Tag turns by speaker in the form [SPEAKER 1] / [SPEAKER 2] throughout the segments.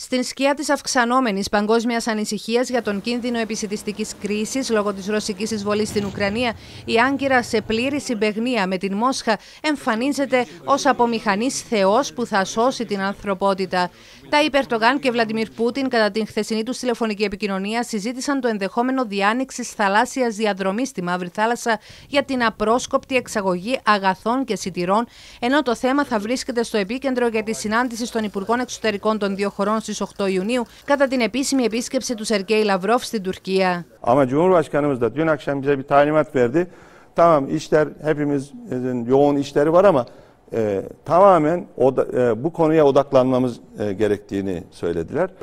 [SPEAKER 1] Στην σκιά της αυξανόμενης παγκόσμιας ανησυχίας για τον κίνδυνο επισητιστικής κρίσης λόγω της ρωσικής εισβολής στην Ουκρανία, η Άγκυρα σε πλήρη συμπεγνία με την Μόσχα εμφανίζεται ως απομηχανής θεός που θα σώσει την ανθρωπότητα. Τα Ιπερτογάν και Βλαντιμίρ Πούτιν, κατά την χθεσινή τους τηλεφωνική επικοινωνία, συζήτησαν το ενδεχόμενο διάνοιξης θαλάσσιας διαδρομής στη Μαύρη Θάλασσα για την απρόσκοπτη εξαγωγή αγαθών και σιτηρών, ενώ το θέμα θα βρίσκεται στο επίκεντρο για τη συνάντηση των Υπουργών Εξωτερικών των δύο χωρών στις 8 Ιουνίου κατά την επίσημη επίσκεψη του Σεργέη Λαυρόφ στην Τουρκία.
[SPEAKER 2] Ama Cumhurbaşkanımız da dün akşam bize bir talimat verdi. Tamam işler hepimizin yoğun işleri var ama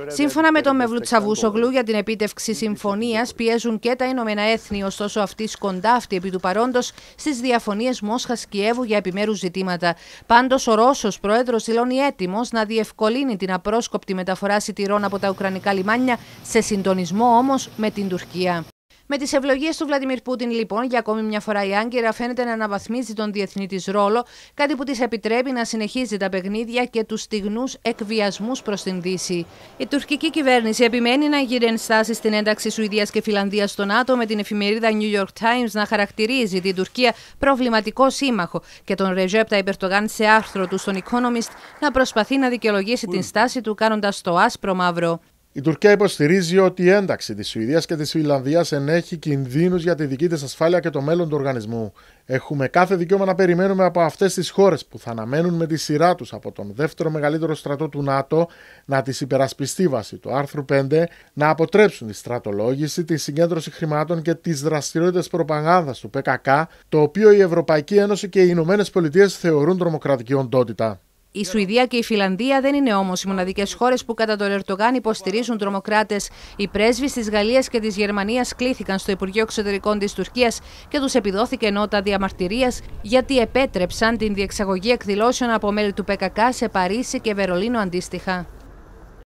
[SPEAKER 2] Σύμφωνα
[SPEAKER 1] με τον Μευλού Τσαβούσογλου για την επίτευξη συμφωνίας, πιέζουν και τα Ηνωμένα Έθνη, ωστόσο αυτή σκοντάφτει επί του παρόντος στις διαφωνίες Μόσχα-Κιέβου για επιμέρους ζητήματα. Πάντως, ο Ρώσος πρόεδρος δηλώνει έτοιμος να διευκολύνει την απρόσκοπτη μεταφορά σιτηρών από τα Ουκρανικά λιμάνια, σε συντονισμό όμως με την Τουρκία. Με τις ευλογίες του Βλαντιμίρ Πούτιν, λοιπόν, για ακόμη μια φορά η Άγκυρα φαίνεται να αναβαθμίζει τον διεθνή της ρόλο, κάτι που της επιτρέπει να συνεχίζει τα παιχνίδια και τους στιγνούς εκβιασμούς προς την Δύση. Η τουρκική κυβέρνηση επιμένει να γύρει ενστάσει στην ένταξη Σουηδίας και Φιλανδίας στο ΝΑΤΟ, με την εφημερίδα New York Times να χαρακτηρίζει την Τουρκία προβληματικό σύμμαχο και τον Ρεζέπτα Ιπερτογάν σε άρθρο του στον Economist να προσπαθεί να δικαιολογήσει την στάση του κάνοντας το άσπρο μαύρο.
[SPEAKER 2] Η Τουρκία υποστηρίζει ότι η ένταξη της Σουηδίας και της Φιλανδίας ενέχει κινδύνους για τη δική της ασφάλεια και το μέλλον του οργανισμού. Έχουμε κάθε δικαίωμα να περιμένουμε από αυτές τις χώρες που θα αναμένουν με τη σειρά τους από τον δεύτερο μεγαλύτερο στρατό του ΝΑΤΟ να τις υπερασπιστεί βάσει του άρθρου 5, να αποτρέψουν τη στρατολόγηση, τη συγκέντρωση χρημάτων και τις δραστηριότητες προπαγάνδας του ΠΚΚ, το οποίο η Ευρωπαϊκή Ένωση και οι Ηνωμένες Πολιτείες θεωρούν τρομοκρατική οντότητα.
[SPEAKER 1] Η Σουηδία και η Φιλανδία δεν είναι όμως οι μοναδικές χώρες που κατά τον Ερτογάν υποστηρίζουν τρομοκράτες. Οι πρέσβεις της Γαλλίας και της Γερμανίας κλήθηκαν στο Υπουργείο Εξωτερικών της Τουρκίας και τους επιδόθηκε νότα διαμαρτυρίας γιατί επέτρεψαν την διεξαγωγή εκδηλώσεων από μέλη του ΠΚΚ σε Παρίσι και Βερολίνο αντίστοιχα.